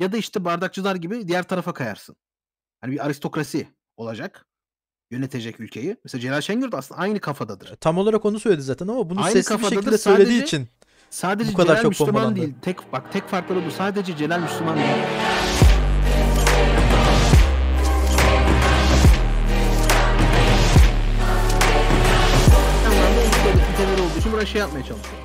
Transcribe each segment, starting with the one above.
Ya da işte bardakçılar gibi diğer tarafa kayarsın. Hani bir aristokrasi olacak. Yönetecek ülkeyi. Mesela Celal Şengör de aslında aynı kafadadır. E, tam olarak onu söyledi zaten ama bunu aynı sesli bir şekilde sadece, söylediği için sadece bu kadar Celal çok Müslüman bombalandı. değil. Tek bak tek farkları bu. Sadece Celal Müslüman değil. Şimdi şey yapmaya çalışıyoruz.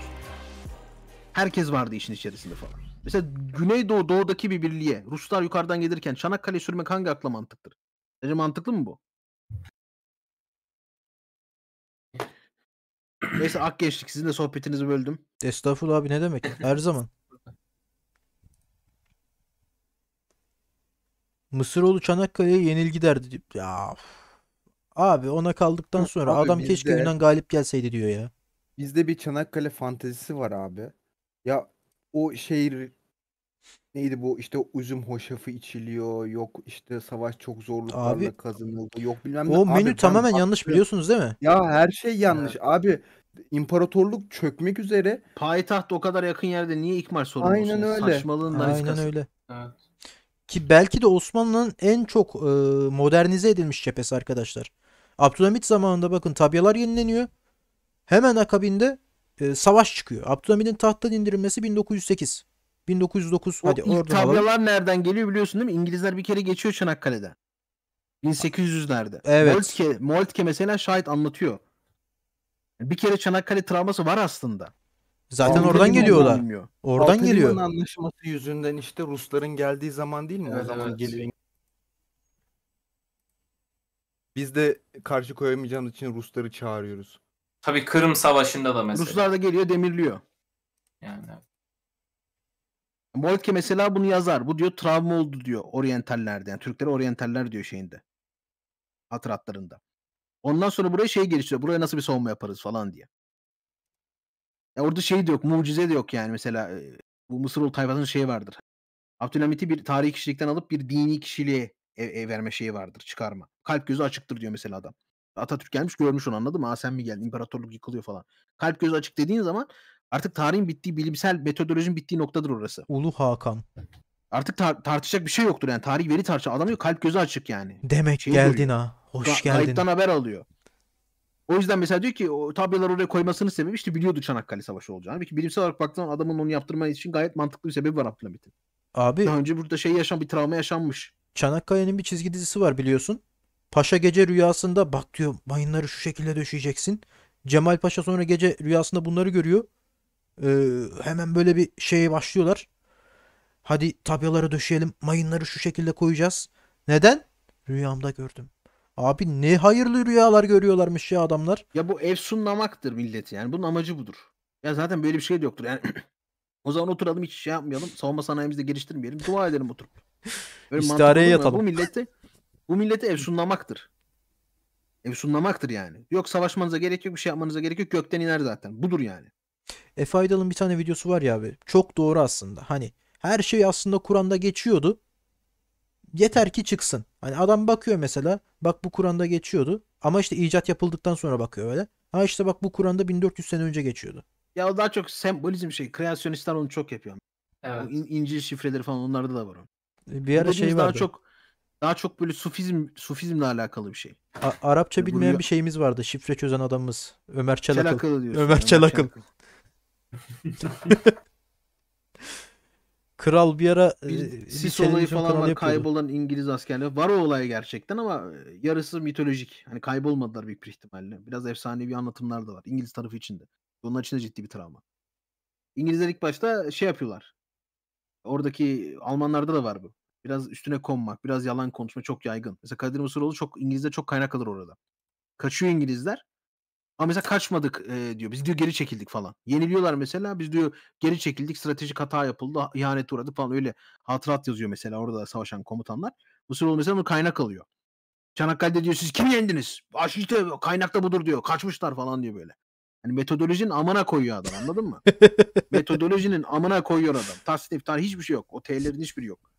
Herkes vardı işin içerisinde falan. Mesela Güneydoğu doğudaki bir birliğe Ruslar yukarıdan gelirken Çanakkale'yi sürmek hangi akla mantıktır? Sence mantıklı mı bu? Neyse ak geçtik. Sizin de sohbetinizi böldüm. Estağfurullah abi ne demek? Her zaman. Mısıroğlu Çanakkale'ye yenilgi derdi. Ya abi ona kaldıktan sonra Abi adam keşke bizde- Yunan galip gelseydi diyor ya. Bizde bir Çanakkale fantezisi var abi. Ya o şehir neydi bu işte üzüm hoşafı içiliyor yok işte savaş çok zorluklarla Abi, kazanıldı yok bilmem ne. O abi, menü tamamen farklı. yanlış biliyorsunuz değil mi? Ya her şey yanlış evet. abi imparatorluk çökmek üzere. Payitaht o kadar yakın yerde niye ikmal sorunu Aynen öyle. Saçmalığın Aynen riskası. öyle. Evet. Ki belki de Osmanlı'nın en çok e, modernize edilmiş cephesi arkadaşlar. Abdülhamit zamanında bakın tabyalar yenileniyor. Hemen akabinde e, savaş çıkıyor. Abdülhamid'in tahttan indirilmesi 1908. 1909 o hadi ilk tablolar alalım. nereden geliyor biliyorsun değil mi? İngilizler bir kere geçiyor Çanakkale'de. 1800'lerde. Evet. Moltke, Moltke mesela şahit anlatıyor. Bir kere Çanakkale travması var aslında. Zaten Altı oradan geliyorlar. Oradan Altı geliyor. anlaşması yüzünden işte Rusların geldiği zaman değil mi? Evet, o zaman geliyor. Biz de karşı koyamayacağımız için Rusları çağırıyoruz. Tabi Kırım Savaşı'nda da mesela. Ruslar da geliyor demirliyor. Yani evet. Moltke mesela bunu yazar. Bu diyor travma oldu diyor oryantallerden. Yani Türkleri oryantaller diyor şeyinde. Hatıratlarında. Ondan sonra buraya şey geliştiriyor. Buraya nasıl bir savunma yaparız falan diye. Ya orada şey de yok. Mucize de yok yani. Mesela e, bu Mısıroğlu tayfasının şeyi vardır. Abdülhamit'i bir tarihi kişilikten alıp bir dini kişiliğe ev, ev verme şeyi vardır. Çıkarma. Kalp gözü açıktır diyor mesela adam. Atatürk gelmiş görmüş onu anladım. Aa sen mi geldin? İmparatorluk yıkılıyor falan. Kalp gözü açık dediğin zaman artık tarihin bittiği bilimsel metodolojinin bittiği noktadır orası. Ulu Hakan. Artık tar- tartışacak bir şey yoktur yani. Tarih veri tartışa. Adam diyor kalp gözü açık yani. Demek Şeyi geldin görüyor. ha. Hoş Ga- geldin. Gayipten haber alıyor. O yüzden mesela diyor ki o tabyaları oraya koymasını sebebi işte biliyordu Çanakkale Savaşı olacağını. Peki bilimsel olarak baktığın adamın onu yaptırma için gayet mantıklı bir sebebi var Abdülhamit'in. Abi. Daha önce burada şey yaşan bir travma yaşanmış. Çanakkale'nin bir çizgi dizisi var biliyorsun. Paşa gece rüyasında bak diyor mayınları şu şekilde döşeyeceksin. Cemal Paşa sonra gece rüyasında bunları görüyor. Ee, hemen böyle bir şeye başlıyorlar. Hadi tabyaları döşeyelim. Mayınları şu şekilde koyacağız. Neden? Rüyamda gördüm. Abi ne hayırlı rüyalar görüyorlarmış ya adamlar. Ya bu efsunlamaktır millet yani. Bunun amacı budur. Ya zaten böyle bir şey de yoktur. Yani o zaman oturalım hiç şey yapmayalım. Savunma sanayimizi de geliştirmeyelim. Dua edelim oturup. Böyle İstareye yatalım. Ya. Bu millette bu milleti efsunlamaktır. Efsunlamaktır yani. Yok savaşmanıza gerek yok, bir şey yapmanıza gerek yok. Gökten iner zaten. Budur yani. Efe Aydal'ın bir tane videosu var ya abi. Çok doğru aslında. Hani her şey aslında Kur'an'da geçiyordu. Yeter ki çıksın. Hani adam bakıyor mesela. Bak bu Kur'an'da geçiyordu. Ama işte icat yapıldıktan sonra bakıyor öyle. Ha işte bak bu Kur'an'da 1400 sene önce geçiyordu. Ya o daha çok sembolizm şey. Kreasyonistler onu çok yapıyor. Evet. Bu İncil şifreleri falan onlarda da var. E, bir ara şey vardı. Daha çok daha çok böyle sufizm sufizmle alakalı bir şey. A- Arapça yani bilmeyen Buraya... bir şeyimiz vardı. Şifre çözen adamımız. Ömer Çelakıl. Çelakıl Ömer Çelakıl. Kral bir ara e, Biz, Sis olayı falan var kaybolan İngiliz askerleri. Var o olay gerçekten ama e, yarısı mitolojik. Hani kaybolmadılar büyük bir ihtimalle. Biraz efsanevi anlatımlar da var İngiliz tarafı içinde. Onlar için de ciddi bir travma. İngilizler ilk başta şey yapıyorlar. Oradaki Almanlarda da var bu. Biraz üstüne konmak, biraz yalan konuşma çok yaygın. Mesela Kadir Mısıroğlu çok İngilizde çok kaynak alır orada. Kaçıyor İngilizler. Ama mesela kaçmadık e, diyor. Biz diyor geri çekildik falan. Yeniliyorlar mesela. Biz diyor geri çekildik. Stratejik hata yapıldı. ihanet uğradı falan. Öyle hatırat yazıyor mesela orada savaşan komutanlar. Mısıroğlu mesela bunu kaynak alıyor. Çanakkale'de diyor siz kim yendiniz? Aşı işte kaynakta budur diyor. Kaçmışlar falan diyor böyle. Hani metodolojinin amına koyuyor adam anladın mı? metodolojinin amına koyuyor adam. Tasnif, tarih hiçbir şey yok. O T'lerin hiçbiri yok.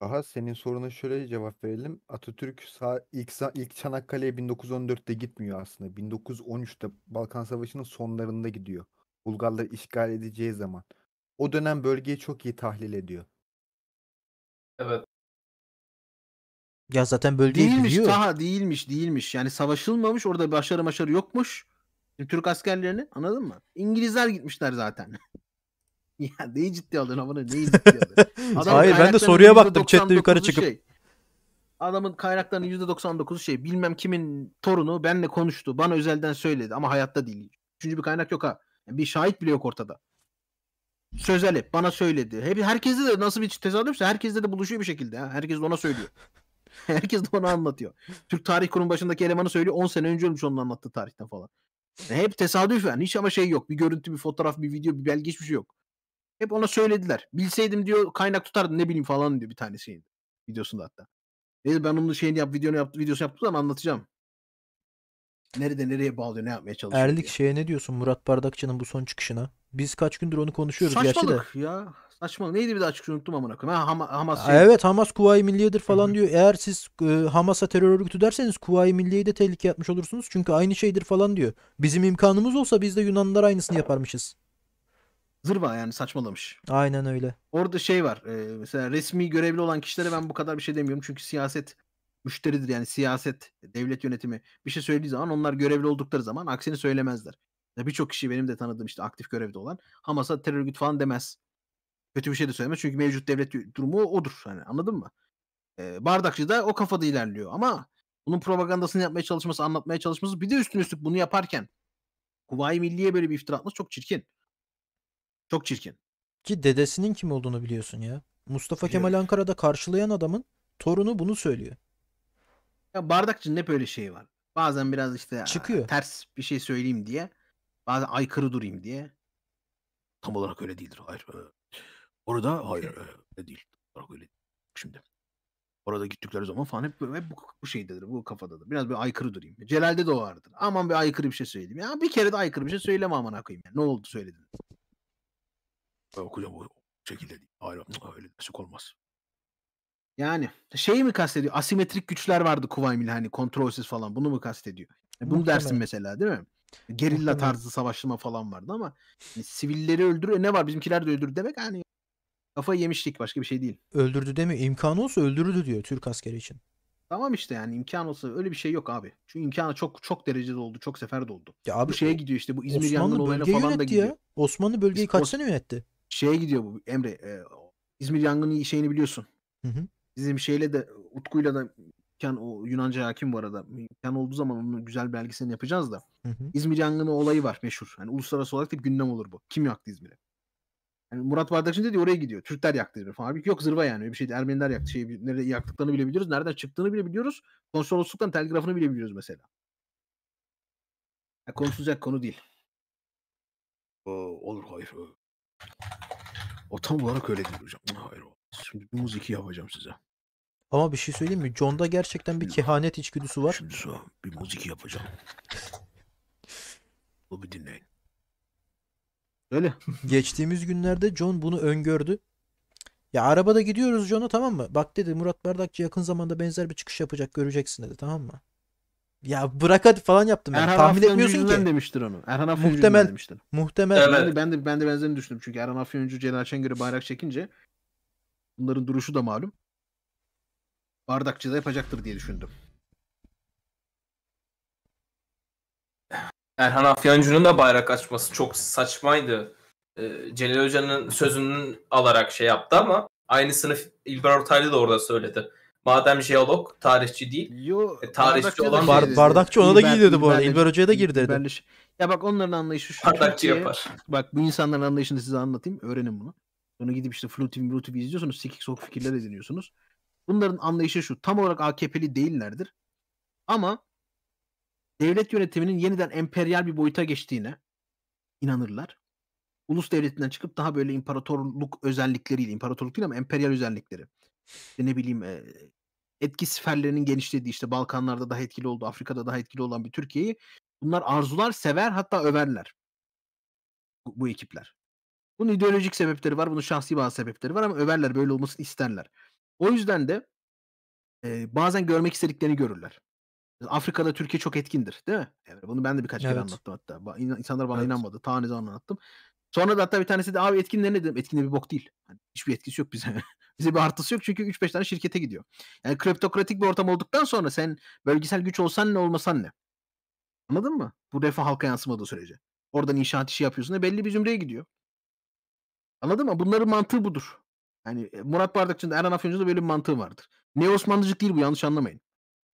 Aha senin soruna şöyle cevap verelim. Atatürk sağ, ilk, ilk Çanakkale'ye 1914'te gitmiyor aslında. 1913'te Balkan Savaşı'nın sonlarında gidiyor. Bulgarları işgal edeceği zaman. O dönem bölgeyi çok iyi tahlil ediyor. Evet. Ya zaten bölgeyi Değilmiş biliyor. Taha değilmiş değilmiş. Yani savaşılmamış orada başarı başarı yokmuş. Türk askerlerini anladın mı? İngilizler gitmişler zaten. ya neyi ciddi alıyorsun amına neyi ciddi alıyorsun? Hayır ben de soruya baktım chatte yukarı çıkıp. Şey, adamın kaynaklarının %99'u şey bilmem kimin torunu benle konuştu bana özelden söyledi ama hayatta değil. Üçüncü bir kaynak yok ha. bir şahit bile yok ortada. Sözel hep bana söyledi. Hep herkeste de nasıl bir tesadüfse herkeste de buluşuyor bir şekilde. Ha. Herkes de ona söylüyor. Herkes de onu anlatıyor. Türk Tarih Kurumu başındaki elemanı söylüyor 10 sene önce ölmüş onun anlattığı tarihten falan. E hep tesadüf tesadüfen hiç ama şey yok. Bir görüntü, bir fotoğraf, bir video, bir belge hiçbir şey yok. Hep ona söylediler. Bilseydim diyor kaynak tutardım ne bileyim falan diyor bir tane şeyin videosunda hatta. Neyse ben onun şeyini yap videonu yaptı videosu yaptığım zaman anlatacağım. Nerede nereye bağlıyor ne yapmaya çalışıyor. Erlik diye. şeye ne diyorsun Murat Bardakçı'nın bu son çıkışına? Biz kaç gündür onu konuşuyoruz Saçmalık gerçi de. ya. Saçmalık. Neydi bir daha açıkçası unuttum amına koyayım. Ha, Hamas şey. Evet Hamas Kuvayi Milliye'dir falan hı diyor. Eğer siz e, Hamas'a terör örgütü derseniz Kuvayi Milliye'yi de tehlike atmış olursunuz. Çünkü aynı şeydir falan diyor. Bizim imkanımız olsa biz de Yunanlılar aynısını yaparmışız. Zırva yani saçmalamış. Aynen öyle. Orada şey var. E, mesela resmi görevli olan kişilere ben bu kadar bir şey demiyorum. Çünkü siyaset müşteridir yani siyaset, devlet yönetimi bir şey söylediği zaman onlar görevli oldukları zaman aksini söylemezler. Birçok kişi benim de tanıdığım işte aktif görevde olan Hamas'a terör örgütü falan demez. Kötü bir şey de söylemez çünkü mevcut devlet durumu odur. hani anladın mı? Ee, bardakçı da o kafada ilerliyor ama bunun propagandasını yapmaya çalışması, anlatmaya çalışması bir de üstüne üstlük bunu yaparken Kuvayi Milliye böyle bir iftira atması çok çirkin. Çok çirkin. Ki dedesinin kim olduğunu biliyorsun ya. Mustafa Biliyorum. Kemal Ankara'da karşılayan adamın torunu bunu söylüyor. Ya bardakçının ne böyle şey var. Bazen biraz işte Çıkıyor. ters bir şey söyleyeyim diye. Bazen aykırı durayım diye. Tam olarak öyle değildir. Hayır. E, orada hayır e, öyle değil. Tam öyle Şimdi. Orada gittikleri zaman falan hep, hep bu, bu şeydedir. Bu kafadadır. Biraz bir aykırı durayım. Celal'de de o vardır. Aman bir aykırı bir şey söyleyeyim. Ya bir kere de aykırı bir şey söyleme aman akıyım. Yani. Ne oldu söyledin? Yok hocam o şekilde değil. Hayır öyle destek olmaz. Yani şeyi mi kastediyor? Asimetrik güçler vardı Kuvaymil hani kontrolsüz falan. Bunu mu kastediyor? E, bunu dersin mesela değil mi? Gerilla Muhtemelen. tarzı savaşlama falan vardı ama hani, sivilleri öldürüyor. E, ne var bizimkiler de öldür demek hani Kafa yemiştik başka bir şey değil. Öldürdü demiyor. İmkanı olsa öldürürdü diyor Türk askeri için. Tamam işte yani imkan olsa öyle bir şey yok abi. Çünkü imkanı çok çok derecede oldu. Çok sefer de oldu. Ya abi, bu şeye gidiyor işte bu İzmir Osmanlı yangın olayına falan da gidiyor. Ya. Osmanlı bölgeyi kaç sene yönetti? şeye gidiyor bu Emre. E, İzmir yangını şeyini biliyorsun. Hı hı. Bizim şeyle de Utku'yla da Ken o Yunanca hakim bu arada. Ken olduğu zaman onun güzel belgeselini yapacağız da. Hı hı. İzmir yangını olayı var meşhur. Yani uluslararası olarak da gündem olur bu. Kim yaktı İzmir'i? Yani Murat Bardakçı dedi oraya gidiyor. Türkler yaktı İzmir falan. Yok zırva yani öyle bir şeydi. Ermeniler yaktı. Şeyi, nerede yaktıklarını bile biliyoruz. Nereden çıktığını bile biliyoruz. Konsolosluktan telgrafını bile biliyoruz mesela. Ya konuşulacak konu değil. O, ee, olur hayır. O tam olarak öyle değil hocam. Hayır olmaz. Şimdi bir müzik yapacağım size. Ama bir şey söyleyeyim mi? John'da gerçekten bir kehanet içgüdüsü var. Şimdi su, bir müzik yapacağım. Bu bir dinleyin. Öyle. Geçtiğimiz günlerde John bunu öngördü. Ya arabada gidiyoruz John'a tamam mı? Bak dedi Murat Bardakçı yakın zamanda benzer bir çıkış yapacak göreceksin dedi tamam mı? Ya bırak hadi falan yaptım. Yani. Erhan Tahmin etmiyorsun ki. demiştir onu. Erhan Afyoncu muhtemel, demiştir. Muhtemel. Evet. Ben, de, ben de ben de benzerini düşündüm. Çünkü Erhan Afyoncu Celal Şengör'e bayrak çekince bunların duruşu da malum. Bardakçı da yapacaktır diye düşündüm. Erhan Afyoncu'nun da bayrak açması çok saçmaydı. Ee, Celal Hoca'nın sözünü alarak şey yaptı ama aynısını İlber Ortaylı da orada söyledi. Madem jeolog, tarihçi değil. Yo, e, tarihçi olan şey bar, bardakçı ona da giy dedi bu arada. İlber Hoca'ya da gir dedi. Şey- ya bak onların anlayışı şu. Bardakçı ki, yapar. Bak bu insanların anlayışını size anlatayım. Öğrenin bunu. Sonra gidip işte Flu TV, Blue TV izliyorsunuz. Sikik sok fikirler ediniyorsunuz. Bunların anlayışı şu. Tam olarak AKP'li değillerdir. Ama devlet yönetiminin yeniden emperyal bir boyuta geçtiğine inanırlar. Ulus devletinden çıkıp daha böyle imparatorluk özellikleriyle, imparatorluk değil ama emperyal özellikleri. İşte ne bileyim e, etki siferlerinin genişlediği işte Balkanlarda daha etkili oldu, Afrika'da daha etkili olan bir Türkiye'yi bunlar arzular, sever hatta överler bu, bu ekipler. Bunun ideolojik sebepleri var, bunun şahsi bazı sebepleri var ama överler böyle olmasını isterler. O yüzden de e, bazen görmek istediklerini görürler. Afrika'da Türkiye çok etkindir değil mi? Yani bunu ben de birkaç evet. kere anlattım hatta. İnsanlar bana evet. inanmadı. Ta ne zaman anlattım. Sonra da hatta bir tanesi de abi etkinler ne dedim? Etkinler bir bok değil. Yani hiçbir etkisi yok bize. Bize bir artısı yok çünkü 3-5 tane şirkete gidiyor. Yani kriptokratik bir ortam olduktan sonra sen bölgesel güç olsan ne olmasan ne? Anladın mı? Bu refah halka yansımadığı sürece. Oradan inşaat işi yapıyorsun da belli bir zümreye gidiyor. Anladın mı? Bunların mantığı budur. Yani e, Murat Bardakçı'nın Erhan Afyoncu'da böyle bir mantığı vardır. Ne Osmanlıcılık değil bu yanlış anlamayın.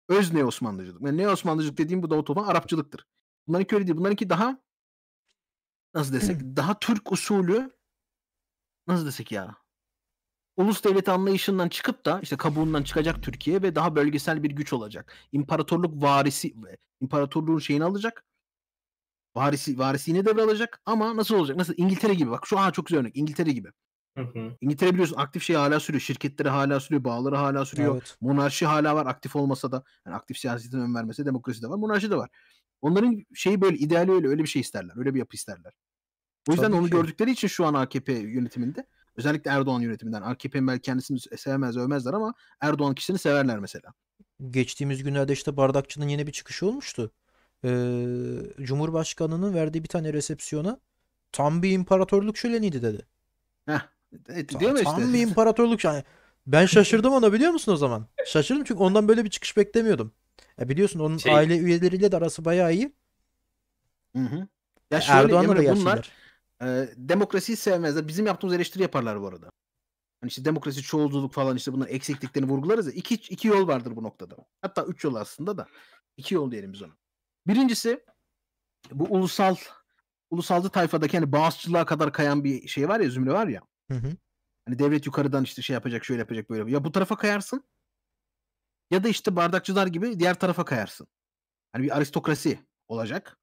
Öz ne Osmanlıcılık. Yani ne Osmanlıcılık dediğim bu da otoban Arapçılıktır. Bunlarınki öyle değil. Bunlarınki daha nasıl desek daha Türk usulü nasıl desek ya ulus devlet anlayışından çıkıp da işte kabuğundan çıkacak Türkiye ve daha bölgesel bir güç olacak. İmparatorluk varisi imparatorluğun şeyini alacak. Varisi varisini devralacak ama nasıl olacak? Nasıl İngiltere gibi bak şu an çok güzel örnek İngiltere gibi. Hı hı. İngiltere biliyorsun aktif şey hala sürüyor. Şirketleri hala sürüyor. Bağları hala sürüyor. Evet. Monarşi hala var aktif olmasa da. Yani aktif siyasetin ön vermesi demokrasi de var. Monarşi de var. Onların şeyi böyle ideali öyle öyle bir şey isterler. Öyle bir yapı isterler. O yüzden Tabii onu ki. gördükleri için şu an AKP yönetiminde Özellikle Erdoğan yönetiminden. AKP'nin kendisini sevmez övmezler ama Erdoğan kişisini severler mesela. Geçtiğimiz günlerde işte Bardakçı'nın yeni bir çıkışı olmuştu. Ee, Cumhurbaşkanı'nın verdiği bir tane resepsiyona tam bir imparatorluk şöleniydi dedi. Heh, evet, tam, değil mi işte? Tam bir imparatorluk şöleni. Ben şaşırdım ona biliyor musun o zaman? Şaşırdım çünkü ondan böyle bir çıkış beklemiyordum. Ya e, biliyorsun onun şey... aile üyeleriyle de arası bayağı iyi. Hı hı. Ya e, şöyle, Erdoğan'la da bunlar, e, demokrasiyi sevmezler. Bizim yaptığımız eleştiri yaparlar bu arada. Hani işte demokrasi, çoğulculuk falan işte bunların eksikliklerini vurgularız ya. İki, iki yol vardır bu noktada. Hatta üç yol aslında da. İki yol diyelim biz ona. Birincisi bu ulusal ulusalcı tayfadaki hani bağımsızlığa kadar kayan bir şey var ya zümre var ya. Hı hı. Hani devlet yukarıdan işte şey yapacak şöyle yapacak böyle. Ya bu tarafa kayarsın ya da işte bardakçılar gibi diğer tarafa kayarsın. Hani bir aristokrasi olacak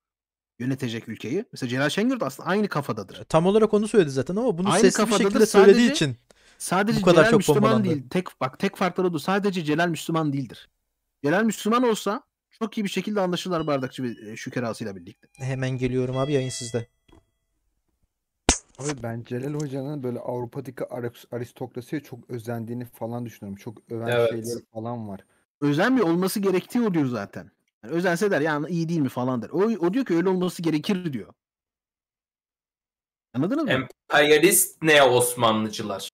yönetecek ülkeyi. Mesela Celal Şengör de aslında aynı kafadadır. E, tam olarak onu söyledi zaten ama bunu aynı sesli bir şekilde söylediği sadece, için sadece bu kadar Celal çok Müslüman bombalandı. değil. Tek bak tek farkları oldu sadece Celal Müslüman değildir. Celal Müslüman olsa çok iyi bir şekilde anlaşırlar bardakçı ve e, şükerasıyla birlikte. Hemen geliyorum abi yayın sizde. Abi ben Celal Hoca'nın böyle Avrupa'daki aristokrasiye çok özendiğini falan düşünüyorum. Çok öven evet. şeyleri falan var. bir olması gerektiği oluyor zaten. Yani özense der yani iyi değil mi falan der. O, o diyor ki öyle olması gerekir diyor. Anladınız mı? Emperyalist ne Osmanlıcılar?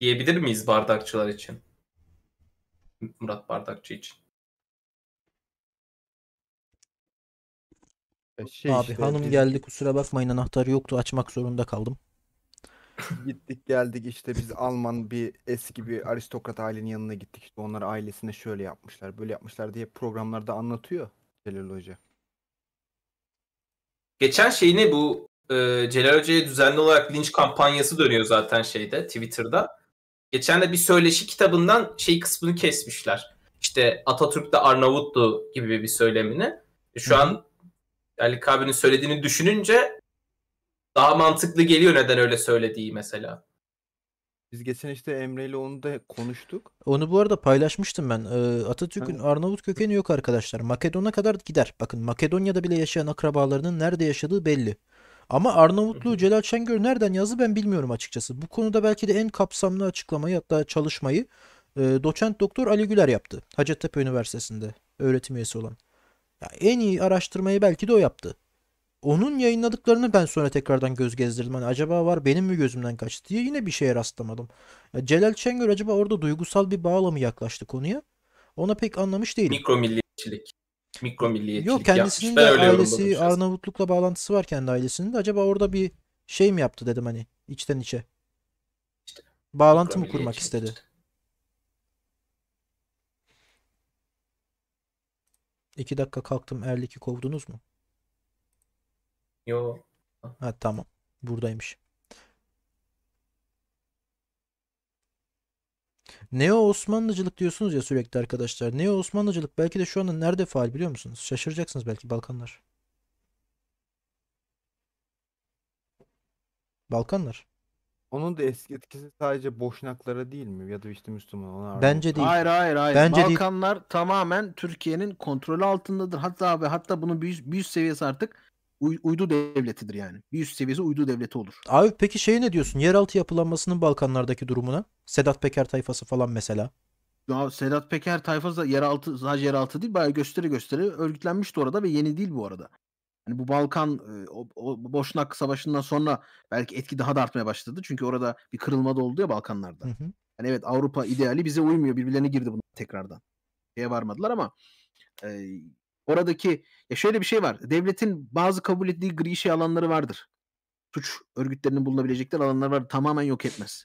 Diyebilir miyiz bardakçılar için? Murat Bardakçı için. Şey Abi işte, hanım bizim- geldi kusura bakmayın anahtarı yoktu açmak zorunda kaldım. Gittik geldik işte biz Alman bir eski bir aristokrat ailenin yanına gittik. İşte onlar ailesine şöyle yapmışlar böyle yapmışlar diye programlarda anlatıyor Celal Hoca. Geçen şey ne bu e, Celal Hoca'ya düzenli olarak linç kampanyası dönüyor zaten şeyde Twitter'da. Geçen de bir söyleşi kitabından şey kısmını kesmişler. İşte Atatürk'te Arnavutlu gibi bir söylemini. E, şu Hı. an Ali Kabe'nin söylediğini düşününce daha mantıklı geliyor neden öyle söylediği mesela. Biz geçen işte Emre ile onu da konuştuk. Onu bu arada paylaşmıştım ben. Ee, Atatürk'ün Arnavut kökeni yok arkadaşlar. Makedon'a kadar gider. Bakın Makedonya'da bile yaşayan akrabalarının nerede yaşadığı belli. Ama Arnavutluğu Celal Şengör nereden yazdı ben bilmiyorum açıkçası. Bu konuda belki de en kapsamlı açıklamayı hatta çalışmayı e, doçent doktor Ali Güler yaptı. Hacettepe Üniversitesi'nde öğretim üyesi olan. Ya en iyi araştırmayı belki de o yaptı onun yayınladıklarını ben sonra tekrardan göz gezdirdim. Hani acaba var benim mi gözümden kaçtı diye yine bir şeye rastlamadım. Ya Celal Çengör acaba orada duygusal bir bağla mı yaklaştı konuya? Ona pek anlamış değilim. Mikro milliyetçilik. Mikro milliyetçilik Yok kendisinin yapmış. de ailesi Arnavutluk'la bağlantısı var kendi ailesinin de. Acaba orada bir şey mi yaptı dedim hani içten içe. İşte, Bağlantı mı kurmak istedi? Işte. İki dakika kalktım erliki kovdunuz mu? Yo. Ha tamam. Buradaymış. Neo Osmanlıcılık diyorsunuz ya sürekli arkadaşlar. Neo Osmanlıcılık belki de şu anda nerede faal biliyor musunuz? Şaşıracaksınız belki Balkanlar. Balkanlar. Onun da eski etkisi sadece Boşnaklara değil mi? Ya da işte Müslümanlara. Bence değil. Hayır hayır hayır. Bence Balkanlar değil. tamamen Türkiye'nin kontrolü altındadır. Hatta abi hatta bunun bir, bir üst seviyesi artık uydu devletidir yani. Bir üst seviyesi uydu devleti olur. Abi peki şey ne diyorsun? Yeraltı yapılanmasının Balkanlardaki durumuna? Sedat Peker tayfası falan mesela. Ya Sedat Peker tayfası da yeraltı, sadece yeraltı değil bayağı gösteri gösteri örgütlenmişti orada ve yeni değil bu arada. Yani bu Balkan e, o, o Boşnak Savaşı'ndan sonra belki etki daha da artmaya başladı. Çünkü orada bir kırılma da oldu ya Balkanlarda. Hı hı. Yani evet Avrupa ideali bize uymuyor. Birbirlerine girdi bunlar tekrardan. Şeye varmadılar ama e, oradaki ya şöyle bir şey var. Devletin bazı kabul ettiği gri şey alanları vardır. Suç örgütlerinin bulunabilecekleri alanlar var. Tamamen yok etmez.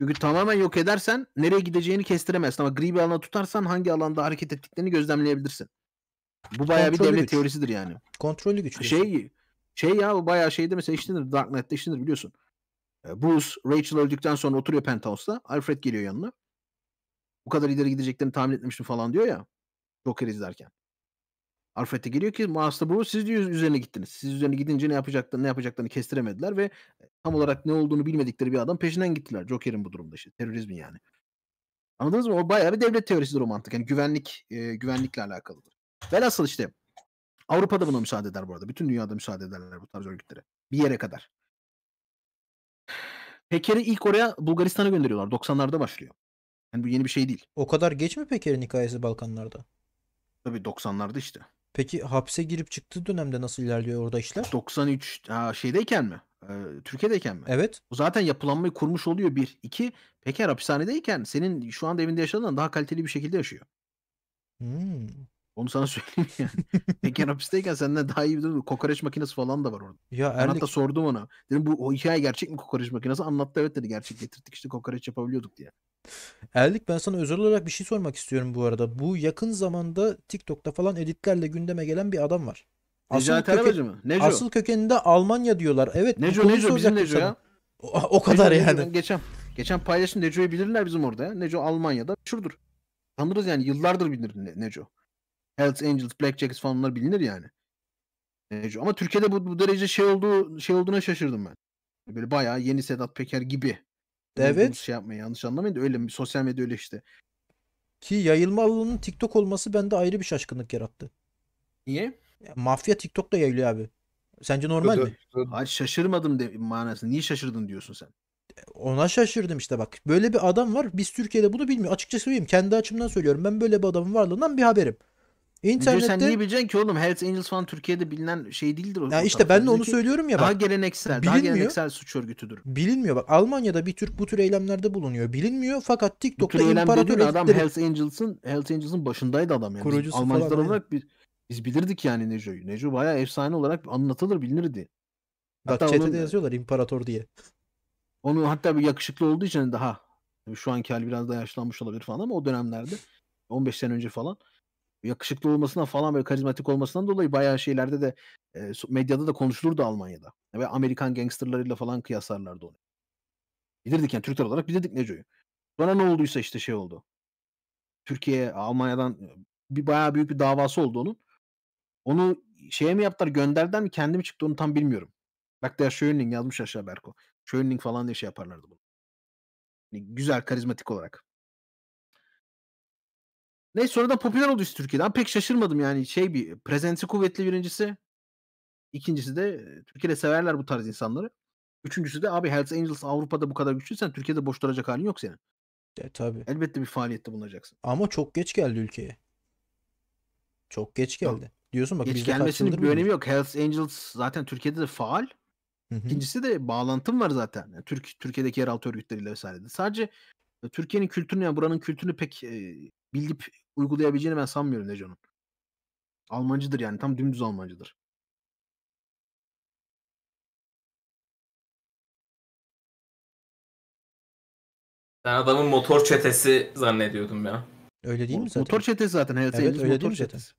Çünkü tamamen yok edersen nereye gideceğini kestiremezsin ama gri bir alana tutarsan hangi alanda hareket ettiklerini gözlemleyebilirsin. Bu bayağı bir devlet güç. teorisidir yani. Kontrollü güç. Şey şey ya bu bayağı şeyde mesela işlenir. Darknet'te Knight'ta işlenir biliyorsun. E, Bruce Rachel öldükten sonra oturuyor Penthouse'da. Alfred geliyor yanına. Bu kadar ileri gideceklerini tahmin etmemiştim falan diyor ya. Joker izlerken. Alfred'e geliyor ki Master Bro siz diyor üzerine gittiniz. Siz üzerine gidince ne yapacaklarını ne yapacaklarını kestiremediler ve tam olarak ne olduğunu bilmedikleri bir adam peşinden gittiler. Joker'in bu durumda işte. Terörizmin yani. Anladınız mı? O bayağı bir devlet teorisidir o mantık. Yani güvenlik e, güvenlikle alakalıdır. Velhasıl işte Avrupa'da buna müsaade eder bu arada. Bütün dünyada müsaade ederler bu tarz örgütlere. Bir yere kadar. Peker'i ilk oraya Bulgaristan'a gönderiyorlar. 90'larda başlıyor. Yani bu yeni bir şey değil. O kadar geç mi Peker'in hikayesi Balkanlarda? Tabii 90'larda işte. Peki hapse girip çıktığı dönemde nasıl ilerliyor orada işler? 93 ha, şeydeyken mi? Ee, Türkiye'deyken mi? Evet. O zaten yapılanmayı kurmuş oluyor bir. iki. Peker hapishanedeyken senin şu anda evinde yaşadığından daha kaliteli bir şekilde yaşıyor. Hmm. Onu sana söyleyeyim yani. Peker hapisteyken senden daha iyi bir durum. Kokoreç makinesi falan da var orada. Ya ben Erlik... hatta sordum ona. Dedim bu o hikaye gerçek mi kokoreç makinesi? Anlattı evet dedi gerçek getirdik işte kokoreç yapabiliyorduk diye. Erlik ben sana özel olarak bir şey sormak istiyorum bu arada. Bu yakın zamanda TikTok'ta falan editlerle gündeme gelen bir adam var. Asıl, Necati köken, mı? Neco. asıl kökeninde Almanya diyorlar. Evet. Neco bu Neco bizim soracaktım Neco ya. O, o kadar Neco, Neco. yani. Geçen, geçen paylaşım Neco'yu bilirler bizim orada ya. Neco Almanya'da şurdur. Tanırız yani yıllardır bilinir Ne- Neco. Hells Angels, Black Jackets falan bunlar bilinir yani. Neco. Ama Türkiye'de bu, bu derece şey olduğu şey olduğuna şaşırdım ben. Böyle bayağı yeni Sedat Peker gibi Evet. Şey yapmayın yanlış anlamayın da öyle sosyal medya öyle işte. Ki yayılma alanının TikTok olması bende ayrı bir şaşkınlık yarattı. Niye? Ya, mafya TikTok'ta yayılıyor abi. Sence normal mi? Hayır şaşırmadım de manasında. Niye şaşırdın diyorsun sen? Ona şaşırdım işte bak. Böyle bir adam var. Biz Türkiye'de bunu bilmiyor. Açıkça söyleyeyim. Kendi açımdan söylüyorum. Ben böyle bir adamın varlığından bir haberim. İnternette... Sen niye bileceksin ki oğlum? Hells Angels falan Türkiye'de bilinen şey değildir. O ya işte ben de onu söylüyorum ya. Bak, daha geleneksel, bilinmiyor, daha geleneksel suç örgütüdür. Bilinmiyor bak. Almanya'da bir Türk bu tür eylemlerde bulunuyor. Bilinmiyor fakat TikTok'ta imparator adam Hells Angels'ın Hells Angels'ın başındaydı adam yani. Kurucusu Almancılar falan, olarak biz, biz bilirdik yani Nejo'yu. Nejo bayağı efsane olarak anlatılır, bilinirdi. Hatta bak chat'te yazıyorlar imparator diye. Onu hatta bir yakışıklı olduğu için daha şu anki hal biraz daha yaşlanmış olabilir falan ama o dönemlerde 15 sene önce falan yakışıklı olmasına falan böyle karizmatik olmasından dolayı bayağı şeylerde de e, medyada da konuşulurdu Almanya'da. Ve Amerikan gangsterlarıyla falan kıyaslarlardı onu. Bilirdik yani Türkler olarak bilirdik Neco'yu. Sonra ne olduysa işte şey oldu. Türkiye Almanya'dan bir bayağı büyük bir davası oldu onun. Onu şeye mi yaptılar gönderden mi kendim çıktı onu tam bilmiyorum. Bak der Schönling yazmış aşağı Berko. Schönling falan diye şey yaparlardı bunu. Yani güzel karizmatik olarak. Neyse sonradan popüler oldu işte Türkiye'den. Pek şaşırmadım yani şey bir prezensi kuvvetli birincisi. İkincisi de Türkiye'de severler bu tarz insanları. Üçüncüsü de abi Hells Angels Avrupa'da bu kadar güçlüysen Türkiye'de boş duracak halin yok senin. E, tabii. Elbette bir faaliyette bulunacaksın. Ama çok geç geldi ülkeye. Çok geç geldi. Tabii. Diyorsun bak geç gelmesinin bir önemi yok. Hells Angels zaten Türkiye'de de faal. Hı-hı. İkincisi de bağlantım var zaten. Yani Türk Türkiye'deki yeraltı örgütleriyle vesaire. Sadece e, Türkiye'nin kültürünü yani buranın kültürünü pek e, bilip uygulayabileceğini ben sanmıyorum Neco'nun. Almancıdır yani tam dümdüz Almancıdır. Ben adamın motor çetesi zannediyordum ya. Öyle değil mi zaten? Motor çetesi zaten. Evet, evet öyle motor değil çetesi.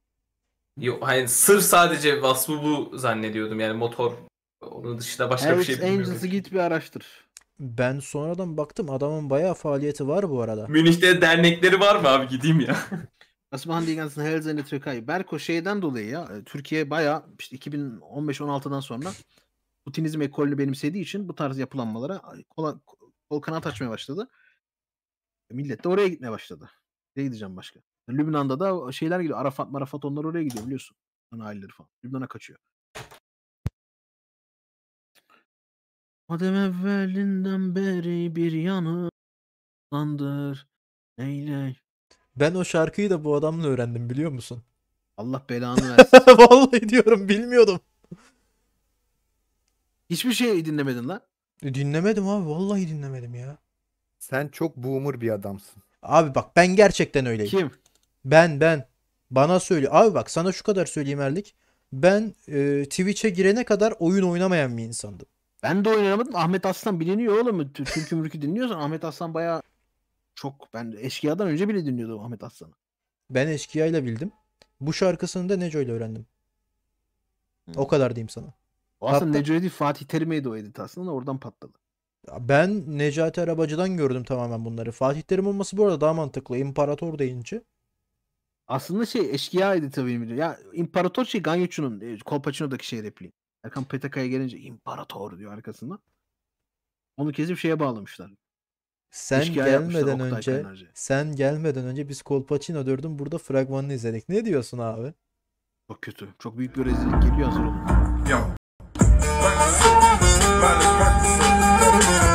Yok hani sırf sadece vasfı bu zannediyordum yani motor onun dışında başka evet, bir şey bilmiyorum. Angels'ı git bir araştır. Ben sonradan baktım adamın bayağı faaliyeti var bu arada. Münih'te dernekleri var mı abi gideyim ya. Asman Digans'ın her üzerine Türkiye. Berko şeyden dolayı ya e, Türkiye bayağı işte 2015-16'dan sonra Putinizm ekolünü benimsediği için bu tarz yapılanmalara kol, kol kanat açmaya başladı. Millet de oraya gitmeye başladı. Ne gideceğim başka? Lübnan'da da şeyler gidiyor. Arafat Marafat onlar oraya gidiyor biliyorsun. Aileleri falan. Lübnan'a kaçıyor. Madem evvelinden beri bir yanı landır eyle. Ben o şarkıyı da bu adamla öğrendim biliyor musun? Allah belanı versin. Vallahi diyorum bilmiyordum. Hiçbir şey dinlemedin lan. E, dinlemedim abi vallahi dinlemedim ya. Sen çok boomer bir adamsın. Abi bak ben gerçekten öyleyim. Kim? Ben ben. Bana söyle. Abi bak sana şu kadar söyleyeyim Erlik. Ben e, Twitch'e girene kadar oyun oynamayan bir insandım. Ben de oynamadım. Ahmet Aslan biliniyor oğlum. Türkü mürkü dinliyorsan Ahmet Aslan baya çok ben Eşkıya'dan önce bile dinliyordum Ahmet Aslan'ı. Ben Eşkıya bildim. Bu şarkısını da Neco ile öğrendim. Hmm. O kadar diyeyim sana. O aslında Hatta... Neco'ya değil Fatih Terim'eydi o edit aslında oradan patladı. Ben Necati Arabacı'dan gördüm tamamen bunları. Fatih Terim olması bu arada daha mantıklı. İmparator deyince. Aslında şey eşkıya editi benim Ya İmparator şey Ganyoçu'nun e, Kolpaçino'daki şey repliği. Erkan Petaka'ya gelince imparator diyor arkasında. Onu kesip şeye bağlamışlar. Sen gelmeden önce Kaynarca. sen gelmeden önce biz Kolpaçino dördün burada fragmanını izledik. Ne diyorsun abi? Çok kötü. Çok büyük bir rezillik geliyor hazır olun. Ya.